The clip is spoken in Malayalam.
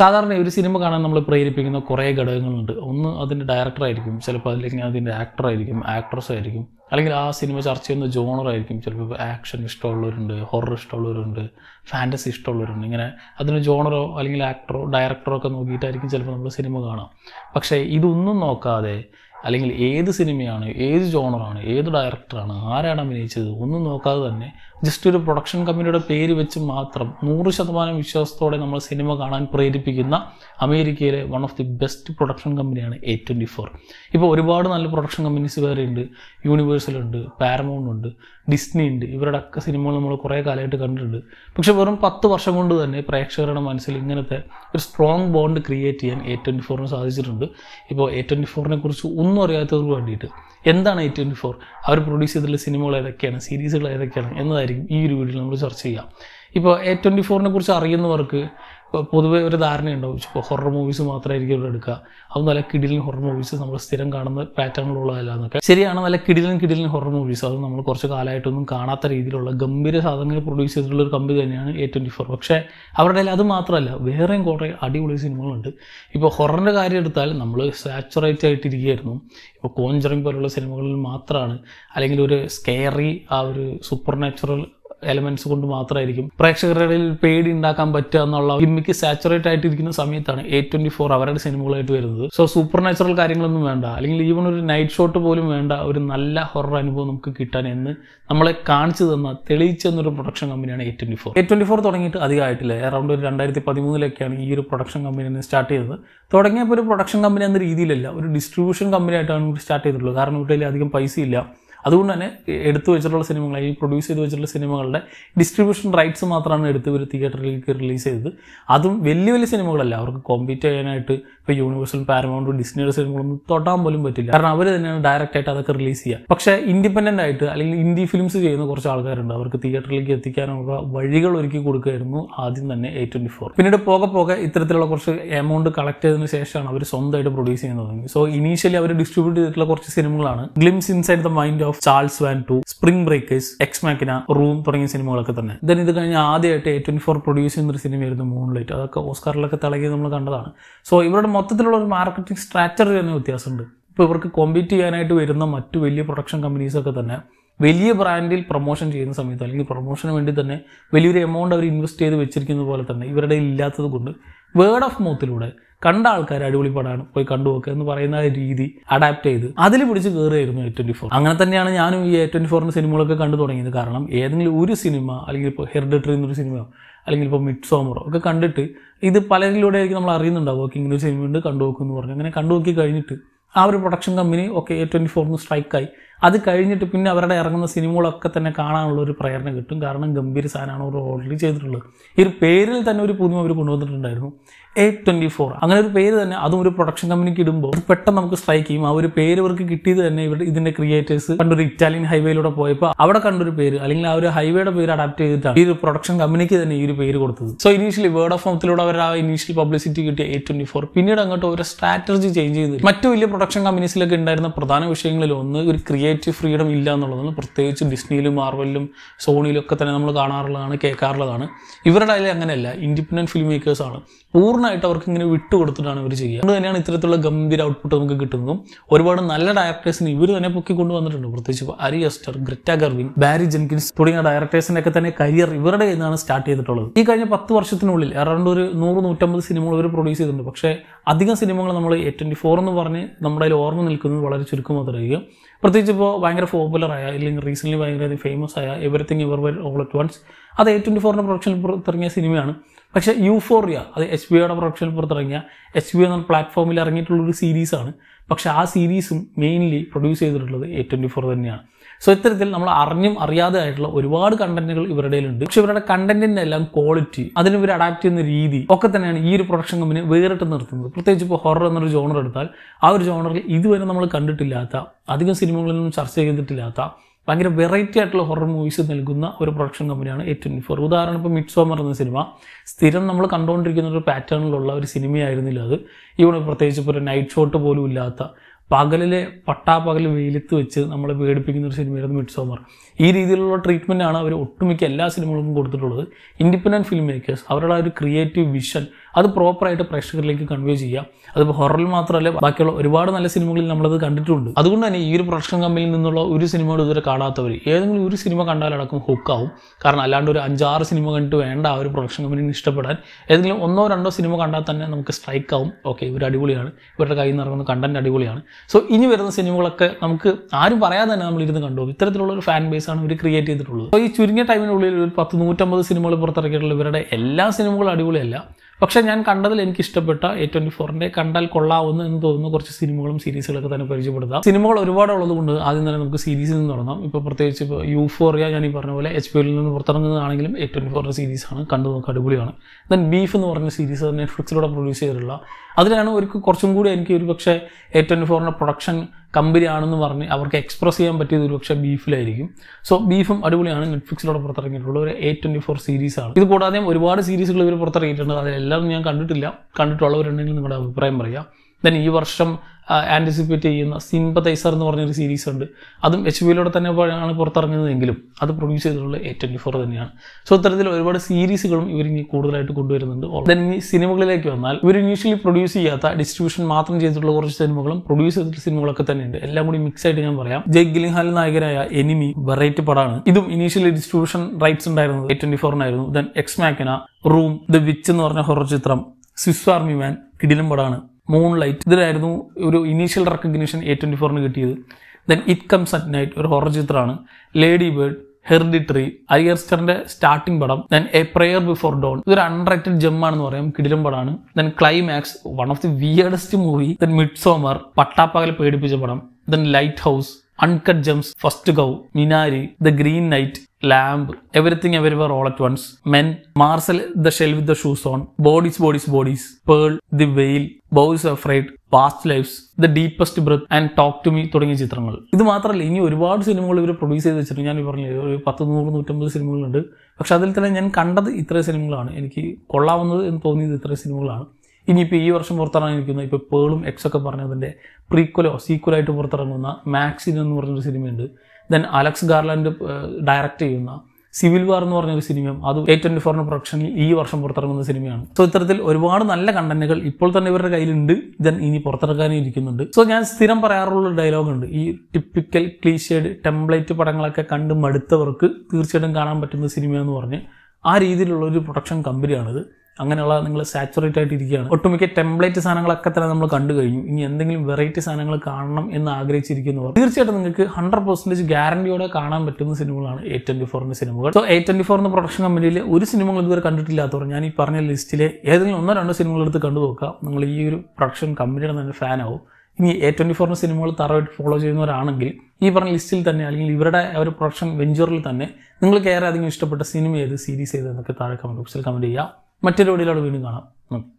സാധാരണ ഒരു സിനിമ കാണാൻ നമ്മൾ പ്രേരിപ്പിക്കുന്ന കുറേ ഘടകങ്ങളുണ്ട് ഒന്ന് അതിൻ്റെ ഡയറക്ടറായിരിക്കും ചിലപ്പോൾ അതിലേക്ക് അതിൻ്റെ ആക്ടറായിരിക്കും ആക്ട്രസ് ആയിരിക്കും അല്ലെങ്കിൽ ആ സിനിമ ചർച്ച ചെയ്യുന്ന ജോണറായിരിക്കും ചിലപ്പോൾ ആക്ഷൻ ഇഷ്ടമുള്ളവരുണ്ട് ഹൊറർ ഇഷ്ടമുള്ളവരുണ്ട് ഫാൻറ്റസി ഇഷ്ടമുള്ളവരുണ്ട് ഇങ്ങനെ അതിന് ജോണറോ അല്ലെങ്കിൽ ആക്ടറോ ഡയറക്ടറോ ഒക്കെ നോക്കിയിട്ടായിരിക്കും ചിലപ്പോൾ നമ്മൾ സിനിമ കാണാം പക്ഷേ ഇതൊന്നും നോക്കാതെ അല്ലെങ്കിൽ ഏത് സിനിമയാണ് ഏത് ജോണറാണ് ഏത് ഡയറക്ടറാണ് ആരാണ് അഭിനയിച്ചത് ഒന്നും നോക്കാതെ തന്നെ ജസ്റ്റ് ഒരു പ്രൊഡക്ഷൻ കമ്പനിയുടെ പേര് വെച്ച് മാത്രം നൂറ് ശതമാനം വിശ്വാസത്തോടെ നമ്മൾ സിനിമ കാണാൻ പ്രേരിപ്പിക്കുന്ന അമേരിക്കയിലെ one of the best production കമ്പനിയാണ് എ ട്വൻറ്റി ഫോർ ഇപ്പോൾ ഒരുപാട് നല്ല പ്രൊഡക്ഷൻ കമ്പനീസ് വേറെയുണ്ട് യൂണിവേഴ്സലുണ്ട് പാരമൗണ്ട് ഉണ്ട് ഡിസ്നി ഉണ്ട് ഇവരുടെ ഒക്കെ സിനിമകൾ നമ്മൾ കുറേ കാലമായിട്ട് കണ്ടിട്ടുണ്ട് പക്ഷേ വെറും പത്ത് വർഷം കൊണ്ട് തന്നെ പ്രേക്ഷകരുടെ മനസ്സിൽ ഇങ്ങനത്തെ ഒരു സ്ട്രോങ് ബോണ്ട് ക്രിയേറ്റ് ചെയ്യാൻ എ ട്വൻറ്റി ഫോറിന് സാധിച്ചിട്ടുണ്ട് ഇപ്പോൾ എ ട്വൻറ്റി ഫോറിനെ കുറിച്ച് ഒന്നും അറിയാത്തവർക്ക് വേണ്ടിയിട്ട് എന്താണ് എയ്റ്റ് ട്വൻറ്റി ഫോർ അവർ പ്രൊഡ്യൂസ് ചെയ്തിട്ടുള്ള സിനിമകൾ ഏതൊക്കെയാണ് സീരീസുകൾ ഏതൊക്കെയാണ് എന്നതായിരിക്കും ഈ ഒരു വീഡിയോയിൽ നമ്മൾ ചർച്ച ചെയ്യാം ഇപ്പോൾ എ ട്വൻറ്റി ഫോറിനെ കുറിച്ച് അറിയുന്നവർക്ക് പൊതുവെ ഒരു ധാരണയുണ്ടാവും ഇപ്പോൾ ഹൊറർ മൂവീസ് മാത്രമായിരിക്കും ഇവിടെ എടുക്കുക അത് നല്ല കിടിലൻ ഹൊറർ മൂവീസ് നമ്മൾ സ്ഥിരം കാണുന്ന പാറ്റേണുകളുള്ളതല്ല എന്നൊക്കെ ശരിയാണ് നല്ല കിടിലൻ കിടിലൻ ഹൊറർ മൂവീസ് അത് നമ്മൾ കുറച്ച് കാലമായിട്ടൊന്നും കാണാത്ത രീതിയിലുള്ള ഗംഭീര സാധനങ്ങൾ പ്രൊഡ്യൂസ് ചെയ്തിട്ടുള്ള ഒരു കമ്പനി തന്നെയാണ് എ ട്വൻറ്റി ഫോർ പക്ഷേ അവരുടെ അത് മാത്രമല്ല വേറെയും കുറേ അടിപൊളി സിനിമകളുണ്ട് ഇപ്പോൾ ഹൊററിൻ്റെ കാര്യം എടുത്താൽ നമ്മൾ സാച്ചുറേറ്റ് ആയിട്ടിരിക്കുകയായിരുന്നു ഇപ്പോൾ കോഞ്ചറിങ് പോലുള്ള സിനിമകളിൽ മാത്രമാണ് അല്ലെങ്കിൽ ഒരു സ്കെയറി ആ ഒരു സൂപ്പർ നാച്ചുറൽ എലമെന്റ്സ് കൊണ്ട് മാത്രമായിരിക്കും പ്രേക്ഷകരുടെ പേടി ഉണ്ടാക്കാൻ പറ്റുക എന്നുള്ള ഗിമ്മിക്ക് സാച്ചുറേറ്റ് ആയിട്ടിരിക്കുന്ന സമയത്താണ് എ ട്വന്റി ഫോർ അവരുടെ സിനിമകളായിട്ട് വരുന്നത് സോ സൂപ്പർ നാച്ചുറൽ കാര്യങ്ങളൊന്നും വേണ്ട അല്ലെങ്കിൽ ഈവൺ ഒരു നൈറ്റ് ഷോട്ട് പോലും വേണ്ട ഒരു നല്ല ഹൊറർ അനുഭവം നമുക്ക് കിട്ടാൻ എന്ന് നമ്മളെ കാണിച്ചു തന്ന തെളിയിച്ചു തന്നൊരു പ്രൊഡക്ഷൻ കമ്പനിയാണ് A twenty four A twenty four തുടങ്ങിയിട്ട് അധികമായിട്ടില്ല അറൌണ്ട് ഒരു രണ്ടായിരത്തി പതിമൂന്നിലൊക്കെയാണ് ഈ ഒരു പ്രൊഡക്ഷൻ തന്നെ സ്റ്റാർട്ട് ചെയ്തത് തുടങ്ങിയപ്പോൾ ഒരു പ്രൊഡക്ഷൻ കമ്പനി എന്ന രീതിയിലല്ല ഒരു ഡിസ്ട്രിബ്യൂഷൻ കമ്പനി ആയിട്ടാണ് സ്റ്റാർട്ട് ചെയ്തിട്ടുള്ളത് കാരണം ഇവരുടെ അധികം പൈസ ഇല്ല അതുകൊണ്ട് തന്നെ എടുത്തു വെച്ചിട്ടുള്ള സിനിമകൾ അല്ലെങ്കിൽ പ്രൊഡ്യൂസ് ചെയ്ത് വെച്ചിട്ടുള്ള സിനിമകളുടെ ഡിസ്ട്രിബ്യൂഷൻ റൈറ്റ്സ് മാത്രമാണ് എടുത്ത് ഇവർ തിയേറ്ററിലേക്ക് റിലീസ് ചെയ്തത് അതും വലിയ വലിയ സിനിമകളല്ല അവർക്ക് കോമ്പീറ്റ് ചെയ്യാനായിട്ട് ഇപ്പോൾ യൂണിവേഴ്സൽ പാരമൗണ്ട് ഡിസ്നിയുടെ സിനിമകളൊന്നും തൊട്ടാൻ പോലും പറ്റില്ല കാരണം അവർ തന്നെയാണ് ഡയറക്റ്റ് ആയിട്ട് അതൊക്കെ റിലീസ് ചെയ്യുക പക്ഷേ ഇൻഡിപെൻഡൻ്റ് ആയിട്ട് അല്ലെങ്കിൽ ഇൻഡി ഫിലിംസ് ചെയ്യുന്ന കുറച്ച് ആൾക്കാരുണ്ട് അവർക്ക് തിയേറ്ററിലേക്ക് എത്തിക്കാനുള്ള വഴികൾ ഒരുക്കി കൊടുക്കുകയായിരുന്നു ആദ്യം തന്നെ എ ട്വൻറ്റി ഫോർ പിന്നീട് പോകെ പോകെ ഇത്തരത്തിലുള്ള കുറച്ച് എമൗണ്ട് കളക്ട് ചെയ്തതിന് ശേഷമാണ് അവർ സ്വന്തമായിട്ട് പ്രൊഡ്യൂസ് ചെയ്യുന്നത് സോ ഇനീഷ്യലി അവർ ഡിസ്ട്രിബ്യൂട്ട് ചെയ്തിട്ടുള്ള കുറച്ച് സിനിമകളാണ് glimpse inside the mind of Charles Swan two spring breakers ex machina room തുടങ്ങിയ സിനിമകളൊക്കെ തന്നെ ദെൻ ഇത് കഴിഞ്ഞ് ആദ്യമായിട്ട് എ ട്വന്റി ഫോർ പ്രൊഡ്യൂസ് ചെയ്യുന്നൊരു സിനിമയായിരുന്നു മൂൺലൈറ്റ് അതൊക്കെ ഓസ്കാറിലൊക്കെ തിളകി നമ്മൾ കണ്ടതാണ് സോ ഇവരുടെ മൊത്തത്തിലുള്ള ഒരു മാർക്കറ്റിംഗ് സ്ട്രാറ്റജി തന്നെ വ്യത്യാസമുണ്ട് ഇപ്പോൾ ഇവർക്ക് കോമ്പീറ്റ് ചെയ്യാനായിട്ട് വരുന്ന മറ്റു വലിയ പ്രൊഡക്ഷൻ കമ്പനീസൊക്കെ തന്നെ വലിയ ബ്രാൻഡിൽ പ്രൊമോഷൻ ചെയ്യുന്ന സമയത്ത് അല്ലെങ്കിൽ പ്രൊമോഷന് വേണ്ടി തന്നെ വലിയൊരു എമൗണ്ട് അവർ ഇൻവെസ്റ്റ് ചെയ്ത് വെച്ചിരിക്കുന്ന പോലെ തന്നെ ഇവരുടെ ഇല്ലാത്തത് കൊണ്ട് വേർഡ് ഓഫ് മൗത്തിലൂടെ കണ്ട ആൾക്കാർ അടിപൊളി പോയി പോയി നോക്കുക എന്ന് പറയുന്ന രീതി അഡാപ്റ്റ് ചെയ്ത് അതിൽ പിടിച്ച് കയറിയായിരുന്നു എ ട്വൻറ്റി ഫോർ അങ്ങനെ തന്നെയാണ് ഞാനും ഈ എ ട്വൻറ്റി ഫോറിൻ്റെ സിനിമകളൊക്കെ കണ്ടു തുടങ്ങിയത് കാരണം ഏതെങ്കിലും ഒരു സിനിമ അല്ലെങ്കിൽ ഇപ്പോൾ ഹെറിഡിറ്ററി എന്നൊരു സിനിമയോ അല്ലെങ്കിൽ ഇപ്പോൾ മിഡ് സോമറോ ഒക്കെ കണ്ടിട്ട് ഇത് പലരിലൂടെ ആയിരിക്കും നമ്മൾ അറിയുന്നുണ്ടാവും ഓക്കെ ഇങ്ങനെ ഒരു സിനിമയുണ്ട് കണ്ടു നോക്കുമെന്ന് പറഞ്ഞു അങ്ങനെ കണ്ടു നോക്കി കഴിഞ്ഞിട്ട് ആ ഒരു production company okay A twenty ഫോറിന് സ്ട്രൈക്കായി അത് കഴിഞ്ഞിട്ട് പിന്നെ അവരുടെ ഇറങ്ങുന്ന സിനിമകളൊക്കെ തന്നെ കാണാനുള്ള ഒരു പ്രേരണ കിട്ടും കാരണം ഗംഭീര സാധനമാണ് അവർ ഓൾറെഡി ചെയ്തിട്ടുള്ളത് ഈ ഒരു പേരിൽ തന്നെ ഒരു പുതുമ അവർ കൊണ്ടുവന്നിട്ടുണ്ടായിരുന്നു എ ട്വൻറ്റി ഫോർ അങ്ങനെ ഒരു പേര് തന്നെ അതും ഒരു പ്രൊഡക്ഷൻ കമ്പനിക്ക് ഇടുമ്പോൾ പെട്ടെന്ന് നമുക്ക് സ്ട്രൈക്ക് ചെയ്യും ആ ഒരു പേര് ഇവർക്ക് കിട്ടിയത് തന്നെ ഇവരുടെ ഇതിൻ്റെ ക്രിയേറ്റേഴ്സ് പണ്ടൊരു ഇറ്റാലിയൻ ഹൈവേയിലൂടെ പോയപ്പോൾ അവിടെ കണ്ടൊരു പേര് അല്ലെങ്കിൽ ആ ഒരു ഹൈവേയുടെ പേര് അഡാപ്റ്റ് ചെയ്തിട്ടാണ് ഈ ഒരു പ്രൊഡക്ഷൻ കമ്പനിക്ക് തന്നെ ഈ ഒരു പേര് കൊടുത്തത് സോ ഇനീഷ്യലി വേർഡ് ഓഫ് മൗത്തിലൂടെ അവർ ആ ഇനീഷ്യൽ പബ്ലിസിറ്റി കിട്ടിയ എ ട്വൻറ്റി ഫോർ പിന്നീട് അങ്ങോട്ട് ഒരു സ്ട്രാറ്റജി ചേഞ്ച് ചെയ്ത് മറ്റു വലിയ പ്രൊഡക്ഷൻ കമ്പനീസിലൊക്കെ ഉണ്ടായിരുന്ന പ്രധാന വിഷയങ്ങളിൽ ഒന്ന് ഒരു ക്രിയേറ്റ് ക്രിയേറ്റീവ് ഫ്രീഡം ഇല്ല എന്നുള്ളതാണ് പ്രത്യേകിച്ച് ഡിസ്നിയിലും മാർവലിലും സോണിയിലും ഒക്കെ തന്നെ നമ്മൾ കാണാറുള്ളതാണ് കേൾക്കാറുള്ളതാണ് ഇവരുടെ അതിൽ അങ്ങനെയല്ല ഇൻഡിപെൻഡൻറ്റ് ഫിലിം മേക്കേഴ്സാണ് പൂർണ്ണമായിട്ട് അവർക്ക് ഇങ്ങനെ വിട്ടുകൊടുത്തിട്ടാണ് ഇവർ ചെയ്യുക അതുകൊണ്ട് തന്നെയാണ് ഇത്തരത്തിലുള്ള ഗംഭീര ഔട്ട്പുട്ട് നമുക്ക് കിട്ടുന്നതും ഒരുപാട് നല്ല ഡയറക്ടേഴ്സിന് ഇവർ തന്നെ പൊക്കിക്കൊണ്ട് വന്നിട്ടുണ്ട് പ്രത്യേകിച്ച് അരി എസ്റ്റർ ഗ്രിറ്റ ഗർവിൻ ബാരി ജെൻകിൻസ് തുടങ്ങിയ ഡയറക്ടേഴ്സിൻ്റെ ഒക്കെ തന്നെ കരിയർ ഇവരുടെ കയ്യിൽ നിന്നാണ് സ്റ്റാർട്ട് ചെയ്തിട്ടുള്ളത് ഈ കഴിഞ്ഞ പത്ത് വർഷത്തിനുള്ളിൽ അറൗണ്ട് ഒരു നൂറ് നൂറ്റമ്പത് സിനിമകൾ ഇവർ പ്രൊഡ്യൂസ് ചെയ്തിട്ടുണ്ട് പക്ഷേ അധികം സിനിമകൾ നമ്മൾ എ ട്വൻറ്റി ഫോർ എന്ന് പറഞ്ഞ് നമ്മുടെ അതിൽ ഓർമ്മ നിൽക്കുന്നത് വളരെ ചുരുക്കം മാത്രമായിരിക്കും പ്രത്യേകിച്ച് ഇപ്പോൾ ഭയങ്കര പോപ്പുലറായ അല്ലെങ്കിൽ റീസെൻ്റ്ലി ഭയങ്കര ഫേമസ് ആയ everything everywhere all at once അത് എ ട്വൻറ്റി ഫോറിൻ്റെ പ്രൊഡക്ഷനിൽ പുറത്തിറങ്ങിയ സിനിമയാണ് പക്ഷേ യൂഫോറിയ അത് എച്ച് ബി ഒയുടെ പ്രൊഡക്ഷനിൽ പുറത്തിറങ്ങിയ എച്ച് ബി എന്ന പ്ലാറ്റ്ഫോമിൽ ഇറങ്ങിയിട്ടുള്ളൊരു സീരീസാണ് പക്ഷേ ആ സീരീസും മെയിൻലി പ്രൊഡ്യൂസ് ചെയ്തിട്ടുള്ളത് എ ട്വൻറ്റി ഫോർ തന്നെയാണ് സോ ഇത്തരത്തിൽ നമ്മൾ അറിഞ്ഞും അറിയാതെ ആയിട്ടുള്ള ഒരുപാട് കണ്ടന്റുകൾ ഇവരുടെ ഉണ്ട് പക്ഷെ ഇവരുടെ കണ്ടന്റിന്റെ എല്ലാം ക്വാളിറ്റി അതിന് ഇവർ അഡാപ്റ്റ് ചെയ്യുന്ന രീതി ഒക്കെ തന്നെയാണ് ഈ ഒരു പ്രൊഡക്ഷൻ കമ്പനി വേറിട്ട് നിർത്തുന്നത് പ്രത്യേകിച്ച് ഇപ്പോൾ ഹൊറർ എന്നൊരു ജോണർ എടുത്താൽ ആ ഒരു ജോണറിൽ ഇതുവരെ നമ്മൾ കണ്ടിട്ടില്ലാത്ത അധികം സിനിമകളിലൊന്നും ചർച്ച ചെയ്തിട്ടില്ലാത്ത ഭയങ്കര വെറൈറ്റി ആയിട്ടുള്ള ഹൊറർ മൂവീസ് നൽകുന്ന ഒരു പ്രൊഡക്ഷൻ കമ്പനിയാണ് എ ട്വൻറ്റി ഫോർ ഉദാഹരണം ഇപ്പോൾ സോമർ എന്ന സിനിമ സ്ഥിരം നമ്മൾ കണ്ടുകൊണ്ടിരിക്കുന്ന ഒരു പാറ്റേണിലുള്ള ഒരു സിനിമയായിരുന്നില്ല അത് ഇവിടെ പ്രത്യേകിച്ച് ഇപ്പോൾ ഒരു നൈറ്റ് ഷോട്ട് പോലും ഇല്ലാത്ത പകലിലെ പട്ടാപ്പകൽ വെയിലത്ത് വെച്ച് നമ്മളെ പേടിപ്പിക്കുന്ന ഒരു സിനിമയായിരുന്നു മിഡ് സോമർ ഈ രീതിയിലുള്ള ട്രീറ്റ്മെൻറ്റാണ് അവർ ഒട്ടുമിക്ക എല്ലാ സിനിമകൾക്കും കൊടുത്തിട്ടുള്ളത് ഇൻഡിപെൻഡൻറ്റ് ഫിലിം മേക്കേഴ്സ് അവരുടെ ആ ഒരു ക്രിയേറ്റീവ് വിഷൻ അത് പ്രോപ്പറായിട്ട് പ്രേക്ഷകരിലേക്ക് കൺവേ ചെയ്യുക അതിപ്പോൾ ഹൊററിൽ മാത്രമല്ല ബാക്കിയുള്ള ഒരുപാട് നല്ല സിനിമകളിൽ നമ്മളത് കണ്ടിട്ടുണ്ട് അതുകൊണ്ട് തന്നെ ഈ ഒരു പ്രൊഡക്ഷൻ കമ്പനിയിൽ നിന്നുള്ള ഒരു സിനിമയോട് ഇതുവരെ കാണാത്തവർ ഏതെങ്കിലും ഒരു സിനിമ കണ്ടാലടക്കം ഹുക്കാവും കാരണം അല്ലാണ്ട് ഒരു അഞ്ചാറ് സിനിമ കണ്ടിട്ട് വേണ്ട ആ ഒരു പ്രൊഡക്ഷൻ കമ്പനിന് ഇഷ്ടപ്പെടാൻ ഏതെങ്കിലും ഒന്നോ രണ്ടോ സിനിമ കണ്ടാൽ തന്നെ നമുക്ക് സ്ട്രൈക്ക് ആവും ഓക്കെ ഇവർ അടിപൊളിയാണ് ഇവരുടെ കയ്യിൽ നിന്ന് ഇറങ്ങുന്ന കണ്ടന്റ് അടിപൊളിയാണ് സോ ഇനി വരുന്ന സിനിമകളൊക്കെ നമുക്ക് ആരും പറയാതെ തന്നെ നമ്മളിരുന്ന് കണ്ടു ഇത്തരത്തിലുള്ള ഒരു ഫാൻ ബേസാണ് ഇവർ ക്രിയേറ്റ് ചെയ്തിട്ടുള്ളത് സോ ഈ ചുരുങ്ങിയ ടൈമിനുള്ളിൽ ഒരു പത്ത് നൂറ്റമ്പത് സിനിമകൾ പുറത്തിറക്കിയിട്ടുള്ള ഇവരുടെ എല്ലാ സിനിമകളും അടിപൊളിയല്ല പക്ഷേ ഞാൻ കണ്ടതിൽ എനിക്ക് ഇഷ്ടപ്പെട്ട എ ട്വൻറ്റി ഫോറിൻ്റെ കണ്ടാൽ കൊള്ളാവുന്ന എന്ന് തോന്നുന്ന കുറച്ച് സിനിമകളും സീരീസുകളൊക്കെ തന്നെ പരിചയപ്പെടുത്താം സിനിമകൾ ഒരുപാട് ഉള്ളതുകൊണ്ട് ആദ്യം തന്നെ നമുക്ക് സീരീസിൽ നിന്ന് തുടങ്ങാം ഇപ്പോൾ പ്രത്യേകിച്ച് ഇപ്പോൾ യൂഫോറിയ ഞാൻ ഈ പറഞ്ഞ പോലെ എച്ച് പി എല്ലിൽ നിന്ന് പുറത്തിറങ്ങുന്നതാണെങ്കിലും എ ട്വൻറ്റി ഫോറിൻ്റെ സീരീസാണ് കണ്ടു നോക്കുക അടിപൊളിയാണ് ദെൻ ബീഫ് എന്ന് പറഞ്ഞ സീരീസ് നെറ്റ്ഫ്ലിക്സിലൂടെ പ്രൊഡ്യൂസ് ചെയ്തിട്ടുള്ള അതിലാണ് ഒരു കുറച്ചും കൂടി എനിക്ക് ഒരു പക്ഷേ എ ട്വൻറ്റി ഫോറിൻ്റെ പ്രൊഡക്ഷൻ കമ്പനിയാണെന്ന് പറഞ്ഞ് അവർക്ക് എക്സ്പ്രസ് ചെയ്യാൻ പറ്റിയത് ഒരുപക്ഷെ ബീഫിലായിരിക്കും സോ ബീഫും അടിപൊളിയാണ് നെറ്റ്ഫ്ലിക്സിലൂടെ പുറത്തിറങ്ങിയിട്ടുള്ള ഒരു എയ്റ്റ് ട്വൻറ്റി ഫോർ സീരീസാണ് ഇത് കൂടാതെ ഒരുപാട് സീരീസുകൾ ഇവർ പുറത്തിറങ്ങിയിട്ടുണ്ട് അതിലെല്ലാം ഞാൻ കണ്ടിട്ടില്ല കണ്ടിട്ടുള്ളവരുണ്ടെങ്കിൽ നിങ്ങളുടെ അഭിപ്രായം പറയുക ദെൻ ഈ വർഷം ആൻറ്റിസിപ്പേറ്റ് ചെയ്യുന്ന സിമ്പതൈസർ എന്ന് പറഞ്ഞൊരു സീരീസ് ഉണ്ട് അതും എച്ച് ബിയിലൂടെ തന്നെ ആണ് പുറത്തിറങ്ങുന്നതെങ്കിലും അത് പ്രൊഡ്യൂസ് ചെയ്തിട്ടുള്ള എ ട്വൻറ്റി ഫോർ തന്നെയാണ് സോ ഇത്തരത്തിൽ ഒരുപാട് സീരീസുകളും ഇവർ ഇനി കൂടുതലായിട്ട് കൊണ്ടുവരുന്നുണ്ട് ദെൻ ഇനി സിനിമകളിലേക്ക് വന്നാൽ ഇവർ ഇനീഷ്യലി പ്രൊഡ്യൂസ് ചെയ്യാത്ത ഡിസ്ട്രിബ്യൂഷൻ മാത്രം ചെയ്തിട്ടുള്ള കുറച്ച് സിനിമകളും പ്രൊഡ്യൂസ് ചെയ്തിട്ടുള്ള സിനിമകളൊക്കെ തന്നെയുണ്ട് എല്ലാം കൂടി മിക്സ് ആയിട്ട് ഞാൻ പറയാം ജയ് ഗിലിഹാൽ നായകനായ എനിമി വെറൈറ്റി പടമാണ് ഇതും ഇനീഷ്യലി ഡിസ്ട്രിബ്യൂഷൻ റൈറ്റ്സ് ഉണ്ടായിരുന്നത് എ ട്വൻറ്റി ഫോറിനായിരുന്നു then ex machina room the witch എന്ന് പറഞ്ഞ ഹൊറർ ചിത്രം സ്വിസ് ആർമി മാൻ കിടിലും പടമാണ് മൂൺ ലൈറ്റ് ഇതിലായിരുന്നു ഒരു ഇനീഷ്യൽ റെക്കഗ്നീഷൻ എ ട്വൻറ്റി ഫോറിന് കിട്ടിയത് then it comes at night ഒരു ഹൊറർ ചിത്രമാണ് ലേഡി ബേർഡ് ഹെറിഡിറ്ററി അരിയർ സ്റ്റാറിന്റെ സ്റ്റാർട്ടിംഗ് പടം then a prayer before dawn ഇതൊരു അൺറൈറ്റഡ് ജെമ്മാണെന്ന് പറയാം കിടിലം പടമാണ് then climax one of the weirdest movie then Midsommar പട്ടാപ്പകൽ പേടിപ്പിച്ച പടം then lighthouse uncut gems first cow Minari the green knight lamb everything where all at once men Marcel the shell with the shoes on bodies bodies bodies Pearl the whale boys afraid past lives the deepest breath and talk to me തുടങ്ങിയ ചിത്രങ്ങൾ ഇത് മാത്രമല്ല ഇനി ഒരുപാട് സിനിമകൾ ഇവർ പ്രൊഡ്യൂസ് ചെയ്ത് വെച്ചിട്ടുണ്ട് ഞാൻ പറഞ്ഞത് ഒരു പത്ത് നൂറ് നൂറ്റമ്പത് സിനിമകളുണ്ട് പക്ഷെ അതിൽ തന്നെ ഞാൻ കണ്ടത് ഇത്രയും സിനിമകളാണ് എനിക്ക് കൊള്ളാവുന്നത് എന്ന് തോന്നിയത് ഇത്രയും സിനിമകളാണ് ഇനിയിപ്പോൾ ഈ വർഷം പുറത്തിറങ്ങിയിരിക്കുന്ന ഇപ്പോൾ പേളും എക്സ് ഒക്കെ പറഞ്ഞതിൻ്റെ പ്രീക്വലോ സീക്വലായിട്ട് പുറത്തിറങ്ങുന്ന മാക്സിൻ എന്ന് പറഞ്ഞൊരു സിനിമയുണ്ട് ദെൻ അലക്സ് ഗാർലാൻഡ് ഡയറക്റ്റ് ചെയ്യുന്ന സിവിൽ വാർ എന്ന് പറഞ്ഞൊരു സിനിമയും അത് എ ട്വൻറ്റി ഫോറിന് പ്രൊഡക്ഷനിൽ ഈ വർഷം പുറത്തിറങ്ങുന്ന സിനിമയാണ് സോ ഇത്തരത്തിൽ ഒരുപാട് നല്ല കണ്ടന്റുകൾ ഇപ്പോൾ തന്നെ ഇവരുടെ കയ്യിലുണ്ട് ദെൻ ഇനി പുറത്തിറക്കാനും ഇരിക്കുന്നുണ്ട് സോ ഞാൻ സ്ഥിരം പറയാറുള്ള ഡയലോഗ് ഉണ്ട് ഈ ടിപ്പിക്കൽ ക്ലീഷേഡ് ടെംപ്ലേറ്റ് പടങ്ങളൊക്കെ കണ്ട് മടുത്തവർക്ക് തീർച്ചയായിട്ടും കാണാൻ പറ്റുന്ന സിനിമയെന്ന് പറഞ്ഞ് ആ രീതിയിലുള്ള ഒരു പ്രൊഡക്ഷൻ കമ്പനിയാണിത് അങ്ങനെയുള്ള നിങ്ങൾ സാച്ചുറേറ്റ് ആയിട്ട് ഇരിക്കുകയാണ് ഒട്ടുമിക്ക ടെംപ്ലേറ്റ് സാധനങ്ങളൊക്കെ തന്നെ നമ്മൾ കണ്ടു കഴിഞ്ഞു ഇനി എന്തെങ്കിലും വെറൈറ്റി സാധനങ്ങൾ കാണണം എന്ന് ആഗ്രഹിച്ചിരിക്കുന്നവർ തീർച്ചയായിട്ടും നിങ്ങൾക്ക് ഹൺഡ്രഡ് പെർസെൻറ്റേജ് ഗ്യാരണ്ടിയോടെ കാണാൻ പറ്റുന്ന സിനിമകളാണ് എ ട്വൻറ്റി ഫോറിൻ്റെ സിനിമകൾ സോ എ ട്വൻറ്റി ഫോർ എന്ന പ്രൊഡക്ഷൻ കമ്പനിയിൽ ഒരു സിനിമകൾ ഇതുവരെ കണ്ടിട്ടില്ലാത്തവർ ഞാൻ ഈ പറഞ്ഞ ലിസ്റ്റിലെ ഏതെങ്കിലും ഒന്നോ രണ്ടോ സിനിമകൾ എടുത്ത് കണ്ടു നോക്കുക നിങ്ങൾ ഈ ഒരു പ്രൊഡക്ഷൻ കമ്പനിയുടെ തന്നെ ഫാൻ ആവും ഇനി എ ട്വൻറ്റി ഫോറിൻ്റെ സിനിമകൾ തറവായിട്ട് ഫോളോ ചെയ്യുന്നവരാണെങ്കിൽ ഈ പറഞ്ഞ ലിസ്റ്റിൽ തന്നെ അല്ലെങ്കിൽ ഇവരുടെ ഒരു പ്രൊഡക്ഷൻ വെഞ്ചറിൽ തന്നെ നിങ്ങൾക്ക് ഏറെ അധികം ഇഷ്ടപ്പെട്ട സിനിമ ഏത് സീരീസ് ഏത് എന്നൊക്കെ താഴെ കമൻറ്റ് ബോക്സിൽ കമൻറ്റ് ചെയ്യാം മറ്റൊരു വീഡിയോയിലൂടെ വീണ്ടും കാണാം